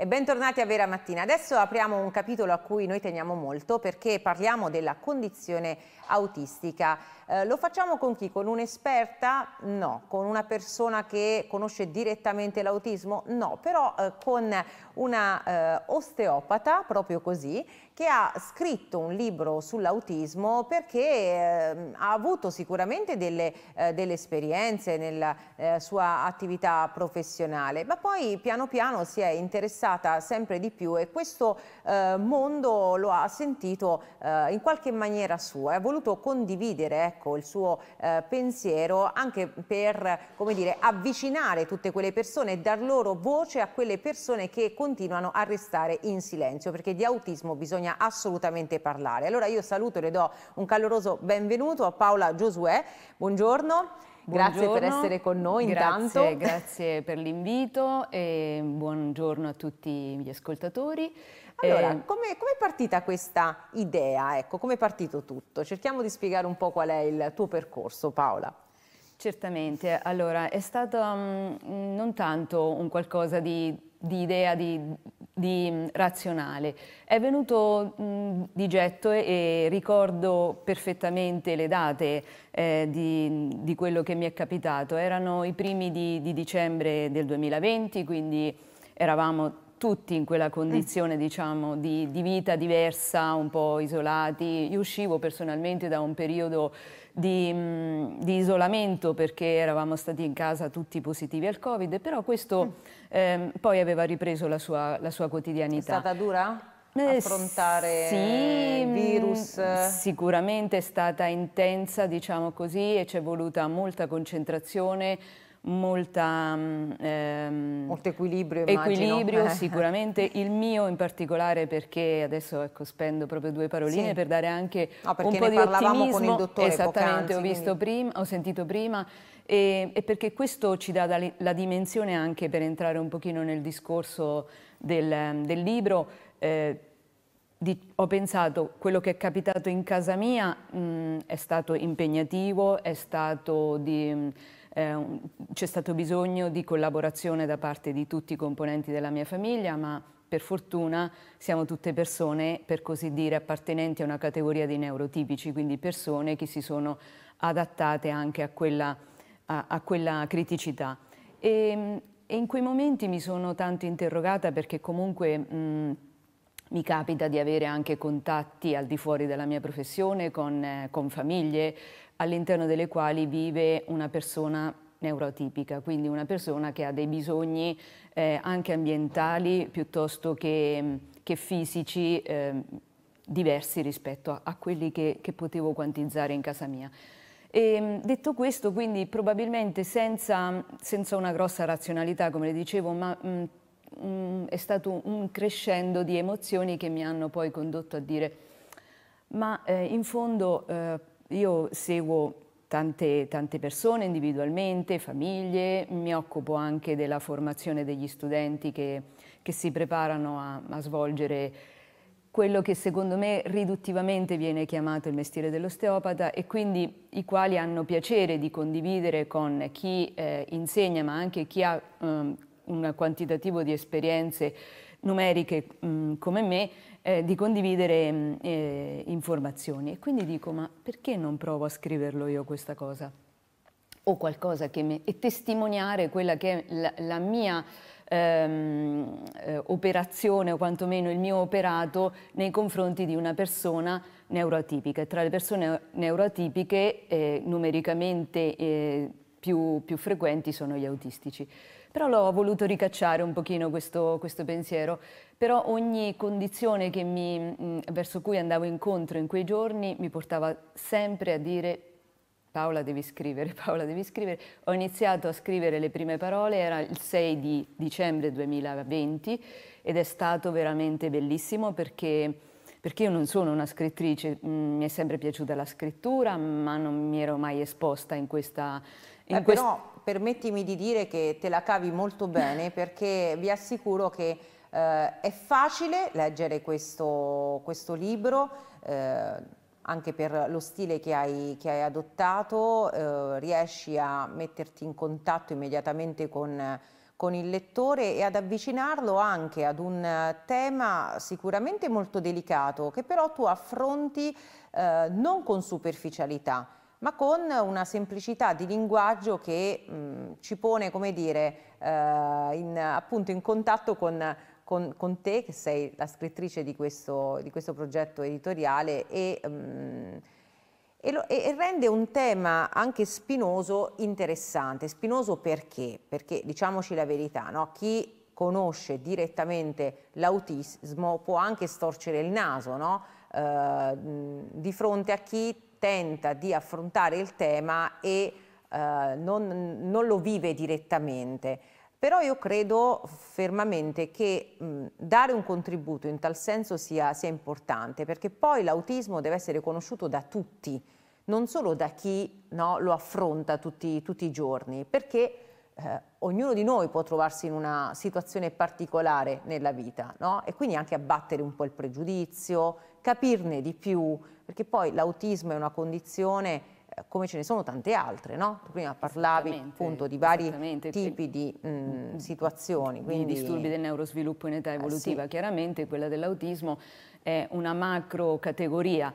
e bentornati a Vera Mattina. Adesso apriamo un capitolo a cui noi teniamo molto perché parliamo della condizione autistica. Eh, lo facciamo con chi? Con un'esperta? No. Con una persona che conosce direttamente l'autismo? No, però eh, con una eh, osteopata, proprio così, che ha scritto un libro sull'autismo perché eh, ha avuto sicuramente delle, eh, delle esperienze nella eh, sua attività professionale, ma poi piano piano si è interessata sempre di più e questo eh, mondo lo ha sentito eh, in qualche maniera sua e ha voluto condividere ecco, il suo eh, pensiero anche per dire, avvicinare tutte quelle persone e dar loro voce a quelle persone che continuano a restare in silenzio perché di autismo bisogna bisogna assolutamente parlare. Allora io saluto e le do un caloroso benvenuto a Paola Giosuè, buongiorno. Grazie buongiorno. per essere con noi intanto. Grazie grazie per l'invito e buongiorno a tutti gli ascoltatori. Allora, eh, come è partita questa idea? Ecco, come è partito tutto? Cerchiamo di spiegare un po' qual è il tuo percorso, Paola. Certamente, allora è stato um, non tanto un qualcosa di, di idea di, di, mm, razionale, è venuto mh, mm, di getto e, e, ricordo perfettamente le date eh, di, di, quello che mi è capitato, erano i primi di, dicembre del 2020, quindi eravamo tutti in quella mm. condizione diciamo, di, di, vita diversa, un po' isolati. Io uscivo personalmente da un periodo di, mm, di isolamento perché eravamo stati in casa tutti positivi al Covid, però questo mm. ehm, poi aveva ripreso la sua, la sua quotidianità. È stata dura? Eh, affrontare sì, il virus? Sicuramente è stata intensa, diciamo così, e ci è voluta molta concentrazione, molta... Mm, ehm, Molto equilibrio, Equilibrio, sicuramente. Il mio in particolare perché adesso ecco, spendo proprio due paroline sì. per dare anche no, un po' di ottimismo. Con il dottore Esattamente, Pocanzi, ho, visto quindi... prima, ho sentito prima. E, e, perché questo ci dà la, la dimensione anche per entrare un pochino nel discorso del, ehm, del libro. Eh, di, ho pensato quello che è capitato in casa mia mh, mm, è stato impegnativo, è stato di... Mh, mm, eh, c'è stato bisogno di collaborazione da parte di tutti i componenti della mia famiglia, ma per fortuna siamo tutte persone, per così dire, appartenenti a una categoria di neurotipici, quindi persone che si sono adattate anche a quella, a, a quella criticità. E, ehm, e, in quei momenti mi sono tanto interrogata perché comunque... Mh, mi capita di avere anche contatti al di fuori della mia professione con, eh, con famiglie, all'interno delle quali vive una persona neurotipica, quindi una persona che ha dei bisogni eh, anche ambientali piuttosto che, che fisici eh, diversi rispetto a, a quelli che, che, potevo quantizzare in casa mia. E, ehm, detto questo, quindi probabilmente senza, senza, una grossa razionalità, come le dicevo, ma mh, mm, mh, mm, è stato un crescendo di emozioni che mi hanno poi condotto a dire ma eh, in fondo eh, io seguo tante, tante persone individualmente, famiglie, mi occupo anche della formazione degli studenti che, che si preparano a, a svolgere quello che secondo me riduttivamente viene chiamato il mestiere dell'osteopata e quindi i quali hanno piacere di condividere con chi eh, insegna ma anche chi ha um, un quantitativo di esperienze numeriche mh, mm, come me eh, di condividere mh, mm, eh, informazioni. E quindi dico, ma perché non provo a scriverlo io questa cosa? O qualcosa che mi... e testimoniare quella che è la, la mia... Ehm, eh, operazione o quantomeno il mio operato nei confronti di una persona neuroatipica. E tra le persone neuroatipiche eh, numericamente eh, più, più frequenti sono gli autistici. Però l'ho voluto ricacciare un pochino questo, questo pensiero. Però ogni condizione mi, verso cui andavo incontro in quei giorni mi portava sempre a dire Paola devi scrivere, Paola devi scrivere. Ho iniziato a scrivere le prime parole, era il 6 di dicembre 2020 ed è stato veramente bellissimo perché perché io non sono una scrittrice, mm, mi è sempre piaciuta la scrittura, ma non mi ero mai esposta in questa... In eh, quest... Però permettimi di dire che te la cavi molto bene perché vi assicuro che eh, è facile leggere questo, questo libro. Eh, anche per lo stile che hai, che hai adottato, eh, riesci a metterti in contatto immediatamente con con il lettore e ad avvicinarlo anche ad un eh, tema sicuramente molto delicato che però tu affronti eh, non con superficialità ma con una semplicità di linguaggio che mh, mm, ci pone, come dire, eh, in, appunto in contatto con, con, con, te, che sei la scrittrice di questo, di questo progetto editoriale, e mh, mm, e, lo, e, rende un tema anche spinoso interessante. Spinoso perché? Perché diciamoci la verità, no? chi conosce direttamente l'autismo può anche storcere il naso no? eh, di fronte a chi tenta di affrontare il tema e eh, non, non lo vive direttamente. Però io credo fermamente che mh, dare un contributo in tal senso sia, sia importante, perché poi l'autismo deve essere conosciuto da tutti, non solo da chi no, lo affronta tutti, tutti, i giorni, perché eh, ognuno di noi può trovarsi in una situazione particolare nella vita no? e quindi anche abbattere un po' il pregiudizio, capirne di più, perché poi l'autismo è una condizione come ce ne sono tante altre, no? Tu prima parlavi appunto di vari tipi di mh, mm, mm, mm. situazioni. Quindi... I disturbi del neurosviluppo in età evolutiva, eh, sì. chiaramente quella dell'autismo è una macro categoria.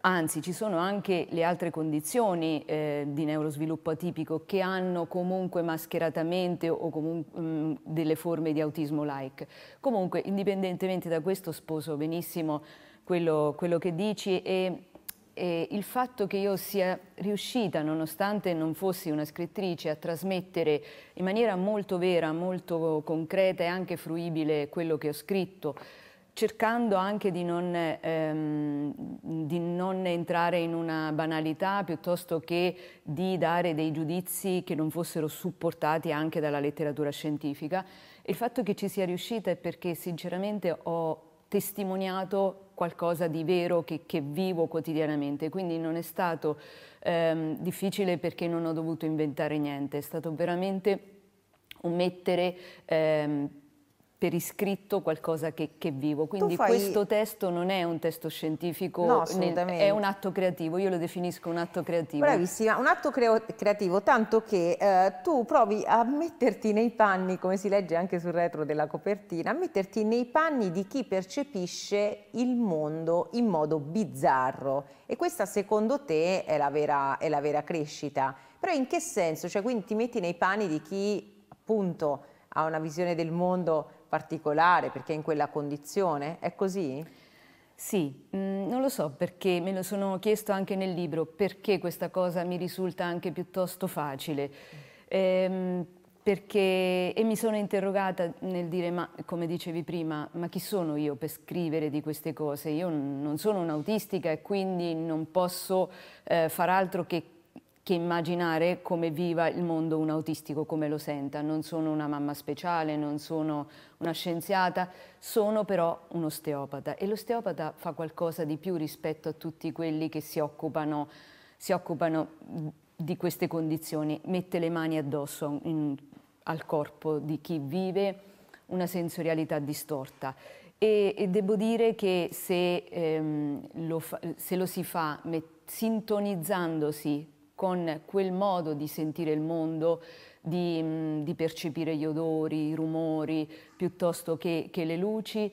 Anzi, ci sono anche le altre condizioni eh, di neurosviluppo atipico che hanno comunque mascheratamente o comunque mh, delle forme di autismo like. Comunque, indipendentemente da questo, sposo benissimo quello, quello che dici e eh, il fatto che io sia riuscita, nonostante non fossi una scrittrice, a trasmettere in maniera molto vera, molto concreta e anche fruibile quello che ho scritto, cercando anche di non, ehm, di non entrare in una banalità piuttosto che di dare dei giudizi che non fossero supportati anche dalla letteratura scientifica. Il fatto che ci sia riuscita è perché sinceramente ho testimoniato qualcosa di vero che, che vivo quotidianamente, quindi non è stato ehm, difficile perché non ho dovuto inventare niente, è stato veramente un mettere... Ehm, per iscritto qualcosa che, che vivo. Quindi fai... questo testo non è un testo scientifico, no, è un atto creativo, io lo definisco un atto creativo. Bravissima, un atto cre creativo, tanto che eh, tu provi a metterti nei panni, come si legge anche sul retro della copertina, a metterti nei panni di chi percepisce il mondo in modo bizzarro. E questa secondo te è la vera, è la vera crescita. Però in che senso? Cioè quindi ti metti nei panni di chi appunto ha una visione del mondo particolare perché è in quella condizione? È così? Sì, mh, mm, non lo so perché, me lo sono chiesto anche nel libro, perché questa cosa mi risulta anche piuttosto facile. Ehm, perché, e mi sono interrogata nel dire, ma come dicevi prima, ma chi sono io per scrivere di queste cose? Io non sono un'autistica e quindi non posso eh, far altro che che immaginare come viva il mondo un autistico, come lo senta. Non sono una mamma speciale, non sono una scienziata, sono però un osteopata e l'osteopata fa qualcosa di più rispetto a tutti quelli che si occupano, si occupano di queste condizioni, mette le mani addosso in, al corpo di chi vive una sensorialità distorta. E, e devo dire che se, ehm, lo fa, se lo si fa sintonizzandosi con quel modo di sentire il mondo, di, mm, di percepire gli odori, i rumori, piuttosto che, che le luci,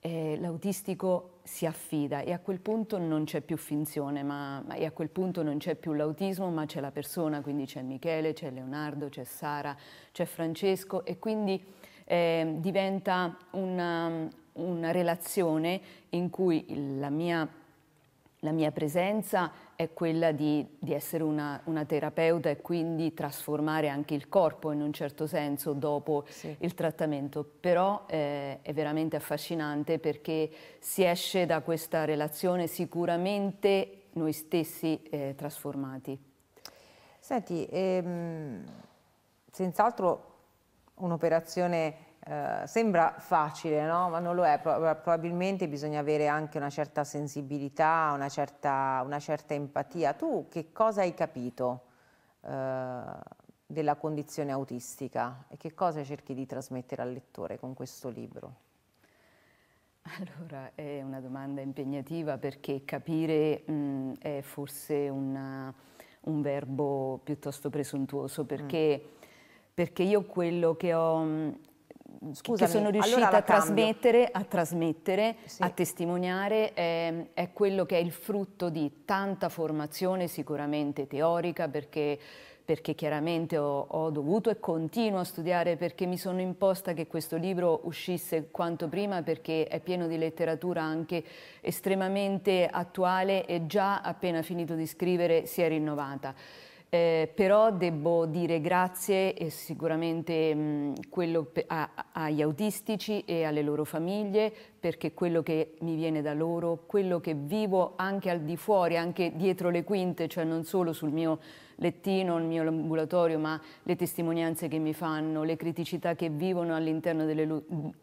eh, l'autistico si affida e a quel punto non c'è più finzione, ma, ma, e a quel punto non c'è più l'autismo, ma c'è la persona, quindi c'è Michele, c'è Leonardo, c'è Sara, c'è Francesco e quindi eh, diventa una, una, relazione in cui la mia, la mia presenza è quella di, di essere una, una, terapeuta e quindi trasformare anche il corpo in un certo senso dopo sì. il trattamento, però eh, è veramente affascinante perché si esce da questa relazione sicuramente noi stessi eh, trasformati. Senti, ehm, senz'altro un'operazione eh, sembra facile, no? ma non lo è, eh, probabilmente bisogna avere anche una certa sensibilità, una certa, una certa empatia. Tu che cosa hai capito eh, della condizione autistica e che cosa cerchi di trasmettere al lettore con questo libro? Allora, è una domanda impegnativa perché capire mh, mm, è forse una, un verbo piuttosto presuntuoso perché, mm. perché io quello che ho mm, scusami, che sono riuscita allora a, trasmettere, a, trasmettere, sì. a testimoniare, eh, è quello che è il frutto di tanta formazione sicuramente teorica, perché perché chiaramente ho, ho, dovuto e continuo a studiare perché mi sono imposta che questo libro uscisse quanto prima perché è pieno di letteratura anche estremamente attuale e già appena finito di scrivere si è rinnovata. Eh, però devo dire grazie e sicuramente mh, mm, quello a, agli autistici e alle loro famiglie perché quello che mi viene da loro, quello che vivo anche al di fuori, anche dietro le quinte, cioè non solo sul mio lettino, il mio ambulatorio, ma le testimonianze che mi fanno, le criticità che vivono all'interno delle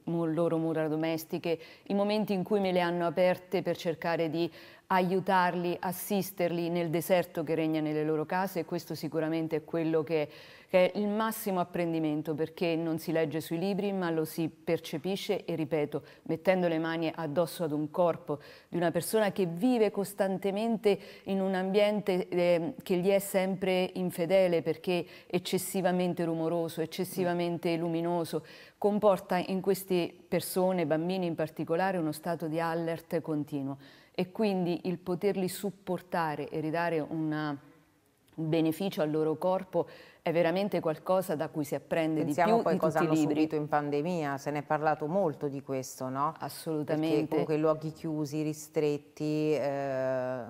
loro mura domestiche, i momenti in cui me le hanno aperte per cercare di aiutarli, assisterli nel deserto che regna nelle loro case e questo sicuramente è quello che, che è il massimo apprendimento perché non si legge sui libri ma lo si percepisce e ripeto, mettendo le mani addosso ad un corpo di una persona che vive costantemente in un ambiente eh, che gli è sempre infedele perché eccessivamente rumoroso, eccessivamente luminoso, comporta in queste persone, bambini in particolare, uno stato di alert continuo e quindi il poterli supportare e ridare una, eh, un beneficio al loro corpo è veramente qualcosa da cui si apprende Pensiamo di più poi di cosa hanno libri. subito in pandemia, se ne è parlato molto di questo, no? Assolutamente. Perché comunque luoghi chiusi, ristretti, eh,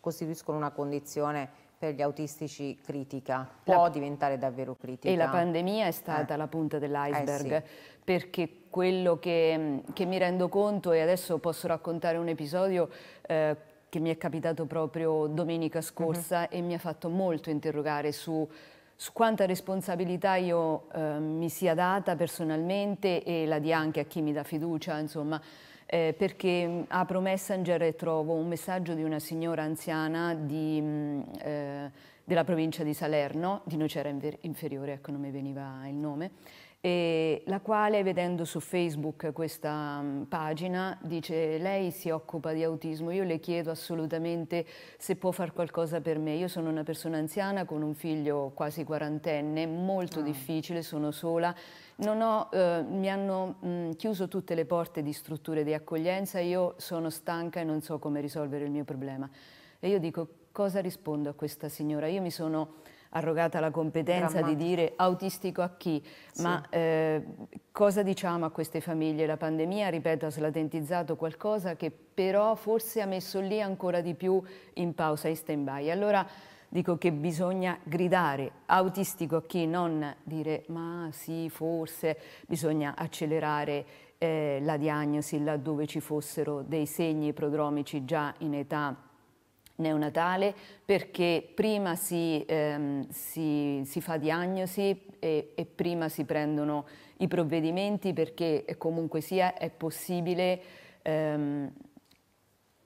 costituiscono una condizione per gli autistici critica, può la... diventare davvero critica. E la pandemia è stata eh. la punta dell'iceberg, eh sì. perché quello che, che, mi rendo conto, e adesso posso raccontare un episodio eh, che mi è capitato proprio domenica scorsa mm -hmm. e mi ha fatto molto interrogare su su quanta responsabilità io eh, mi sia data personalmente e la dia anche a chi mi dà fiducia, insomma, eh, perché mm, apro Messenger e trovo un messaggio di una signora anziana di, mh, mm, eh, della provincia di Salerno, di Nocera Inferiore, ecco non mi veniva il nome, la quale vedendo su Facebook questa mh, mm, pagina dice lei si occupa di autismo, io le chiedo assolutamente se può fare qualcosa per me, io sono una persona anziana con un figlio quasi quarantenne, molto oh. difficile, sono sola non Ho, eh, mi hanno mh, mm, chiuso tutte le porte di strutture di accoglienza, io sono stanca e non so come risolvere il mio problema. E io dico, cosa rispondo a questa signora? Io mi sono arrogata la competenza Drammatica. di dire autistico a chi, sì. ma eh, cosa diciamo a queste famiglie? La pandemia, ripeto, ha slatentizzato qualcosa che però forse ha messo lì ancora di più in pausa, in stand-by. Allora, dico che bisogna gridare autistico a chi non dire ma sì, forse, bisogna accelerare eh, la diagnosi laddove ci fossero dei segni prodromici già in età neonatale perché prima si, ehm, si, si fa diagnosi e, e, prima si prendono i provvedimenti perché comunque sia è possibile ehm,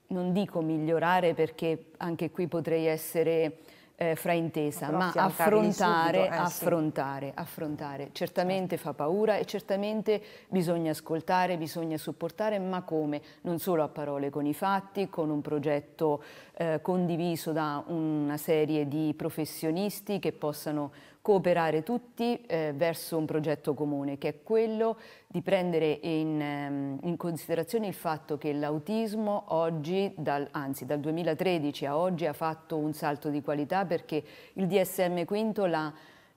non dico migliorare perché anche qui potrei essere eh, fraintesa, ma, affrontare, subito, eh, affrontare, sì. affrontare. Certamente certo. fa paura e certamente bisogna ascoltare, bisogna supportare, ma come? Non solo a parole, con i fatti, con un progetto eh, condiviso da una serie di professionisti che possano cooperare tutti eh, verso un progetto comune, che è quello di prendere in, ehm, in considerazione il fatto che l'autismo oggi, dal, anzi dal 2013 a oggi, ha fatto un salto di qualità perché il DSM-5 l'ha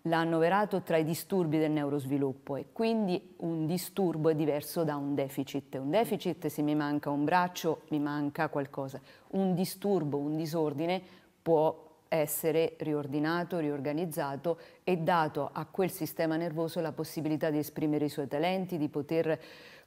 l'ha annoverato tra i disturbi del neurosviluppo e quindi un disturbo è diverso da un deficit. Un deficit se mi manca un braccio, mi manca qualcosa. Un disturbo, un disordine può essere riordinato, riorganizzato e dato a quel sistema nervoso la possibilità di esprimere i suoi talenti, di poter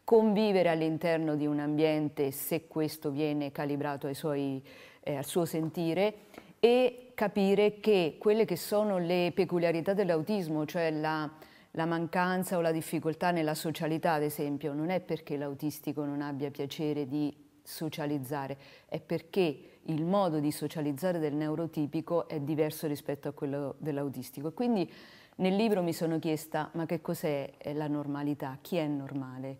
convivere all'interno di un ambiente se questo viene calibrato suoi, eh, al suo sentire e capire che quelle che sono le peculiarità dell'autismo, cioè la, la mancanza o la difficoltà nella socialità, ad esempio, non è perché l'autistico non abbia piacere di socializzare, è perché il modo di socializzare del neurotipico è diverso rispetto a quello dell'autistico. Quindi nel libro mi sono chiesta ma che cos'è eh, la normalità, chi è normale?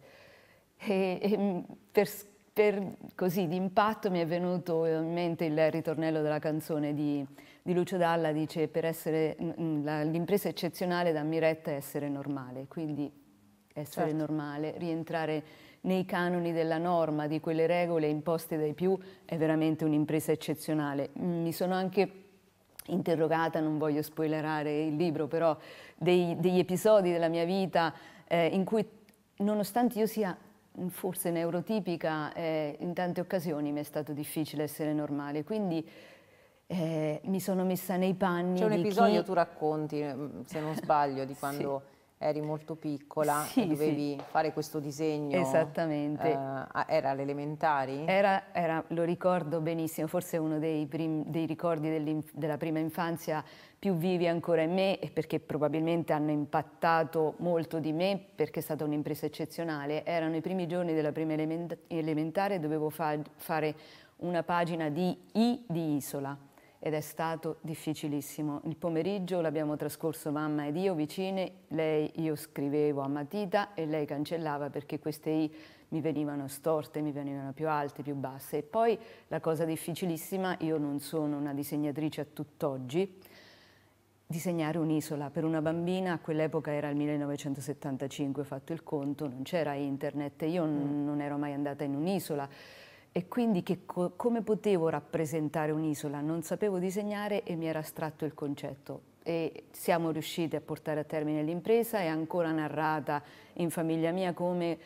E, e mm, per, per, così d'impatto mi è venuto in mente il ritornello della canzone di, di Lucio Dalla, dice per essere mm, mm, l'impresa eccezionale da Miretta è essere normale, quindi essere certo. normale, rientrare nei canoni della norma, di quelle regole imposte dai più, è veramente un'impresa eccezionale. Mi sono anche interrogata, non voglio spoilerare il libro, però dei, degli episodi della mia vita eh, in cui, nonostante io sia forse neurotipica, eh, in tante occasioni mi è stato difficile essere normale. Quindi eh, mi sono messa nei panni. C'è un episodio chi... tu racconti, mm, se non sbaglio, di quando. sì eri molto piccola sì, dovevi sì. fare questo disegno. Esattamente. Eh, era all'elementari? Era, era, lo ricordo benissimo, forse uno dei, prim, dei ricordi della prima infanzia più vivi ancora in me e perché probabilmente hanno impattato molto di me perché è stata un'impresa eccezionale. Erano i primi giorni della prima element elementare, dovevo fa fare una pagina di I di Isola ed è stato difficilissimo. Il pomeriggio l'abbiamo trascorso mamma ed io vicine, lei io scrivevo a matita e lei cancellava perché queste I mi venivano storte, mi venivano più alte, più basse. E poi la cosa difficilissima, io non sono una disegnatrice a tutt'oggi, disegnare un'isola. Per una bambina a quell'epoca era il 1975, fatto il conto, non c'era internet, io mm. non ero mai andata in un'isola e quindi co come potevo rappresentare un'isola? Non sapevo disegnare e mi era astratto il concetto. E siamo riusciti a portare a termine l'impresa, è ancora narrata in famiglia mia come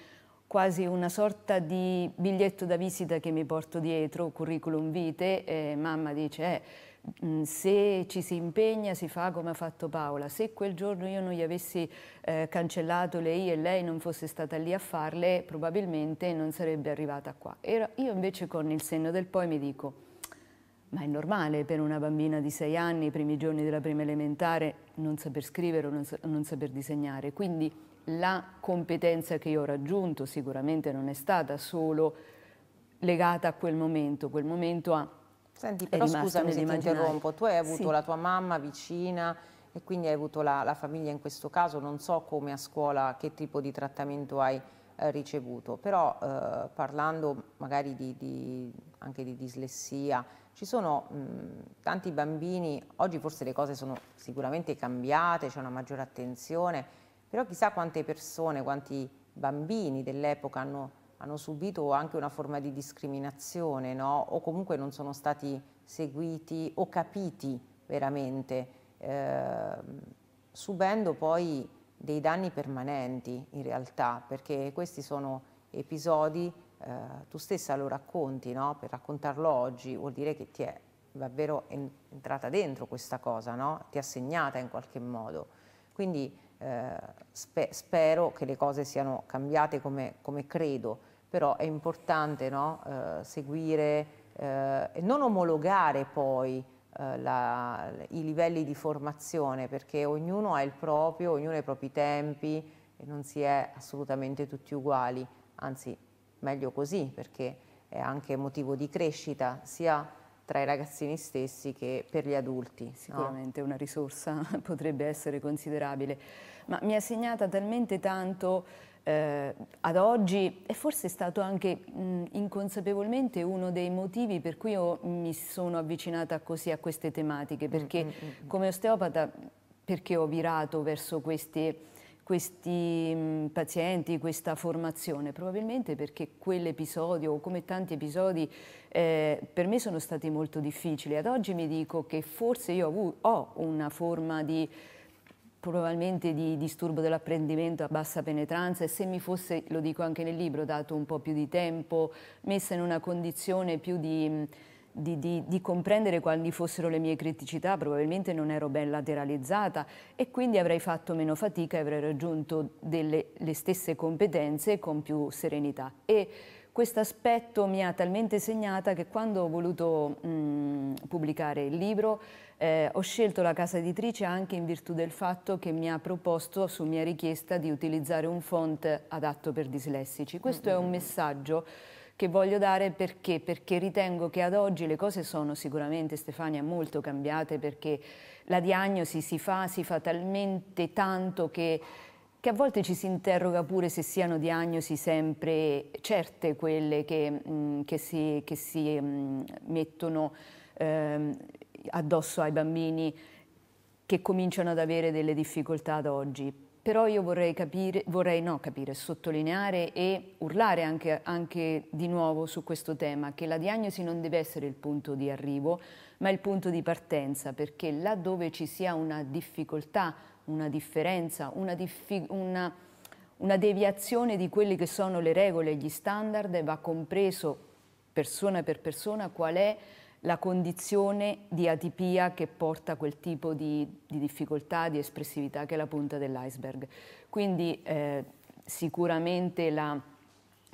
quasi una sorta di biglietto da visita che mi porto dietro, curriculum vitae, e mamma dice eh, Mm, se ci si impegna si fa come ha fatto Paola, se quel giorno io non gli avessi eh, cancellato lei e lei non fosse stata lì a farle, probabilmente non sarebbe arrivata qua. Era, io invece con il senno del poi mi dico, ma è normale per una bambina di sei anni, i primi giorni della prima elementare, non saper scrivere o non, non saper disegnare. Quindi la competenza che io ho raggiunto sicuramente non è stata solo legata a quel momento, quel momento ha Senti, però scusami se ti interrompo, tu hai avuto sì. la tua mamma vicina e quindi hai avuto la, la, famiglia in questo caso, non so come a scuola che tipo di trattamento hai eh, ricevuto, però eh, parlando magari di, di, anche di dislessia, ci sono mh, mm, tanti bambini, oggi forse le cose sono sicuramente cambiate, c'è una maggiore attenzione, però chissà quante persone, quanti bambini dell'epoca hanno hanno subito anche una forma di discriminazione no? o comunque non sono stati seguiti o capiti veramente, eh, subendo poi dei danni permanenti in realtà, perché questi sono episodi, eh, tu stessa lo racconti, no? per raccontarlo oggi vuol dire che ti è davvero entrata dentro questa cosa, no? ti ha segnata in qualche modo. Quindi eh, spe spero che le cose siano cambiate come, come credo, però è importante no? eh, seguire eh, e non omologare poi eh, la, i livelli di formazione perché ognuno ha il proprio, ognuno ha i propri tempi e non si è assolutamente tutti uguali, anzi meglio così perché è anche motivo di crescita sia tra i ragazzini stessi che per gli adulti. Sicuramente no? una risorsa potrebbe essere considerabile, ma mi ha segnata talmente tanto eh, ad oggi è forse stato anche mh, inconsapevolmente uno dei motivi per cui io mi sono avvicinata così a queste tematiche, mm, perché mm-hmm. come osteopata, perché ho virato verso questi, questi mh, pazienti, questa formazione? Probabilmente perché quell'episodio, come tanti episodi, eh, per me sono stati molto difficili. Ad oggi mi dico che forse io ho, ho una forma di probabilmente di disturbo dell'apprendimento a bassa penetranza e se mi fosse, lo dico anche nel libro, dato un po' più di tempo, messa in una condizione più di, mm, di, di, di comprendere quali fossero le mie criticità, probabilmente non ero ben lateralizzata e quindi avrei fatto meno fatica e avrei raggiunto delle, le stesse competenze con più serenità. E, questo aspetto mi ha talmente segnata che quando ho voluto mh, mm, pubblicare il libro eh, ho scelto la casa editrice anche in virtù del fatto che mi ha proposto su mia richiesta di utilizzare un font adatto per dislessici. Questo mm -hmm. è un mm-hmm. messaggio che voglio dare perché? Perché ritengo che ad oggi le cose sono sicuramente, Stefania, molto cambiate perché la diagnosi si fa, si fa talmente tanto che che a volte ci si interroga pure se siano diagnosi sempre certe quelle che, mh, mm, che si, che si mm, mettono ehm, addosso ai bambini che cominciano ad avere delle difficoltà ad oggi. Però io vorrei capire, vorrei no capire, sottolineare e urlare anche, anche di nuovo su questo tema, che la diagnosi non deve essere il punto di arrivo, ma il punto di partenza, perché laddove ci sia una difficoltà, una differenza, una, diffi una, una deviazione di quelle che sono le regole e gli standard, va compreso persona per persona qual è la condizione di atipia che porta quel tipo di, di, difficoltà, di espressività che è la punta dell'iceberg. Quindi eh, sicuramente la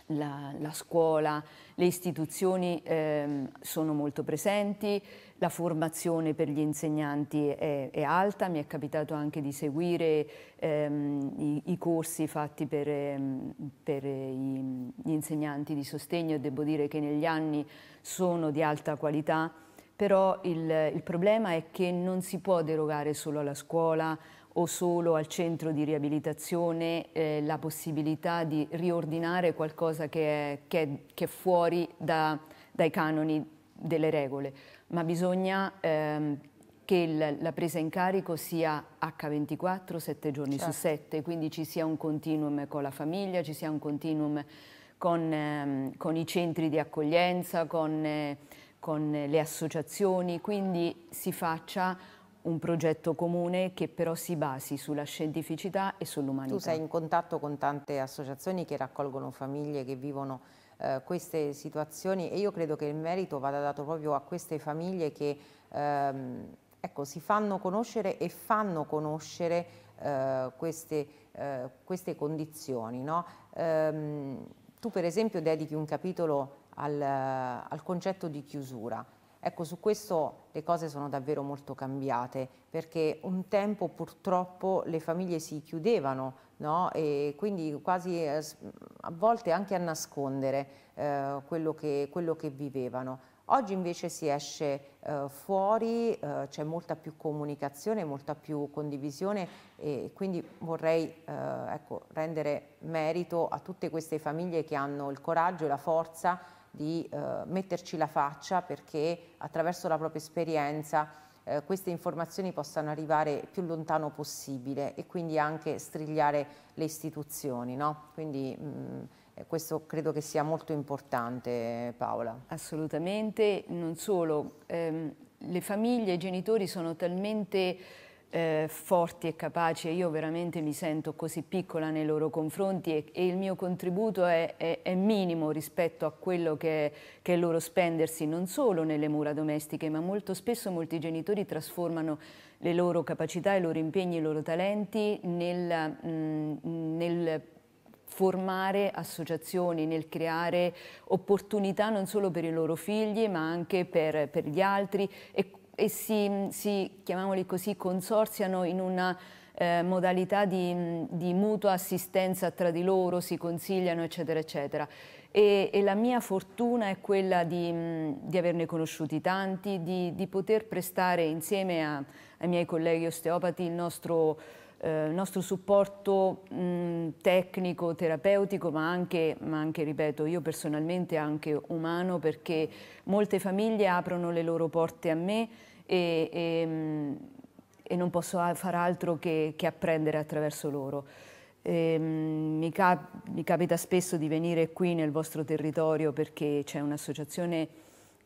la, la, scuola, le istituzioni ehm, sono molto presenti, la formazione per gli insegnanti è, è alta, mi è capitato anche di seguire ehm, i, i, corsi fatti per, ehm, per i, gli insegnanti di sostegno e devo dire che negli anni sono di alta qualità, però il, il problema è che non si può derogare solo alla scuola, o solo al centro di riabilitazione eh, la possibilità di riordinare qualcosa che è, che è, che è fuori da, dai canoni delle regole, ma bisogna ehm, che il, la presa in carico sia H24, 7 giorni certo. su 7, quindi ci sia un continuum con la famiglia, ci sia un continuum con, ehm, con i centri di accoglienza, con, eh, con le associazioni, quindi si faccia un progetto comune che però si basi sulla scientificità e sull'umanità. Tu sei in contatto con tante associazioni che raccolgono famiglie che vivono eh, queste situazioni e io credo che il merito vada dato proprio a queste famiglie che ehm, ecco, si fanno conoscere e fanno conoscere eh, queste, eh, queste, condizioni. No? Ehm, tu per esempio dedichi un capitolo al, al concetto di chiusura. Ecco, su questo le cose sono davvero molto cambiate, perché un tempo purtroppo le famiglie si chiudevano, no? e quindi quasi eh, a volte anche a nascondere eh, quello, che, quello che vivevano. Oggi invece si esce eh, fuori, eh, c'è molta più comunicazione, molta più condivisione e quindi vorrei eh, ecco, rendere merito a tutte queste famiglie che hanno il coraggio e la forza di eh, metterci la faccia perché attraverso la propria esperienza eh, queste informazioni possano arrivare più lontano possibile e quindi anche strigliare le istituzioni. No? Quindi, mh, mm, eh, questo credo che sia molto importante Paola. Assolutamente, non solo, ehm, le famiglie e i genitori sono talmente eh, forti e capaci e io veramente mi sento così piccola nei loro confronti e, e il mio contributo è, è, è, minimo rispetto a quello che, che è loro spendersi non solo nelle mura domestiche ma molto spesso molti genitori trasformano le loro capacità, i loro impegni, i loro talenti nel, mh, mm, nel formare associazioni, nel creare opportunità non solo per i loro figli ma anche per, per gli altri e e si, si, chiamiamoli così, consorziano in una eh, modalità di, di, mutua assistenza tra di loro, si consigliano, eccetera, eccetera. E, e la mia fortuna è quella di, di averne conosciuti tanti, di, di, poter prestare insieme a, ai miei colleghi osteopati il nostro eh, nostro supporto mh, tecnico, terapeutico, ma anche, ma anche, ripeto, io personalmente anche umano, perché molte famiglie aprono le loro porte a me e, e, mh, e non posso far altro che, che apprendere attraverso loro. E, ehm, mh, mi, cap mi capita spesso di venire qui nel vostro territorio perché c'è un'associazione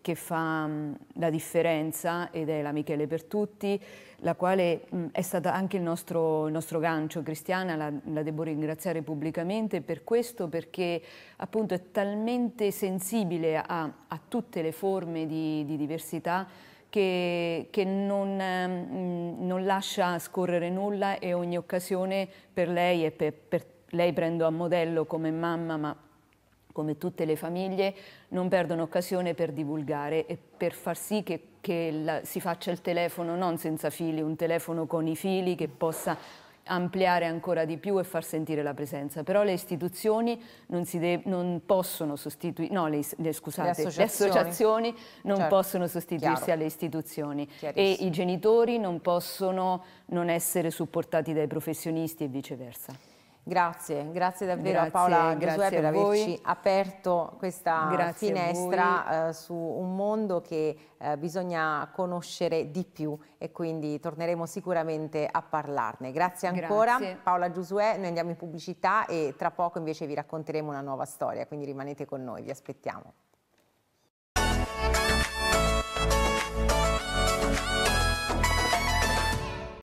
che fa mm, la differenza ed è la Michele per tutti, la quale mm, è stata anche il nostro, il nostro gancio. Cristiana la, la, devo ringraziare pubblicamente per questo perché appunto è talmente sensibile a, a tutte le forme di, di diversità che, che non, mm, non, lascia scorrere nulla e ogni occasione per lei e per, per lei prendo a modello come mamma ma come tutte le famiglie, non perdono occasione per divulgare e per far sì che, che la, si faccia il telefono non senza fili, un telefono con i fili che possa ampliare ancora di più e far sentire la presenza. Però le istituzioni non, non possono sostituire, no, le, le, scusate, le associazioni, le associazioni non certo. possono sostituirsi Chiaro. alle istituzioni e i genitori non possono non essere supportati dai professionisti e viceversa. Grazie, grazie davvero grazie, a Paola Giosuè per averci aperto questa grazie finestra eh, su un mondo che eh, bisogna conoscere di più e quindi torneremo sicuramente a parlarne. Grazie ancora grazie. Paola Giosuè, noi andiamo in pubblicità e tra poco invece vi racconteremo una nuova storia, quindi rimanete con noi, vi aspettiamo.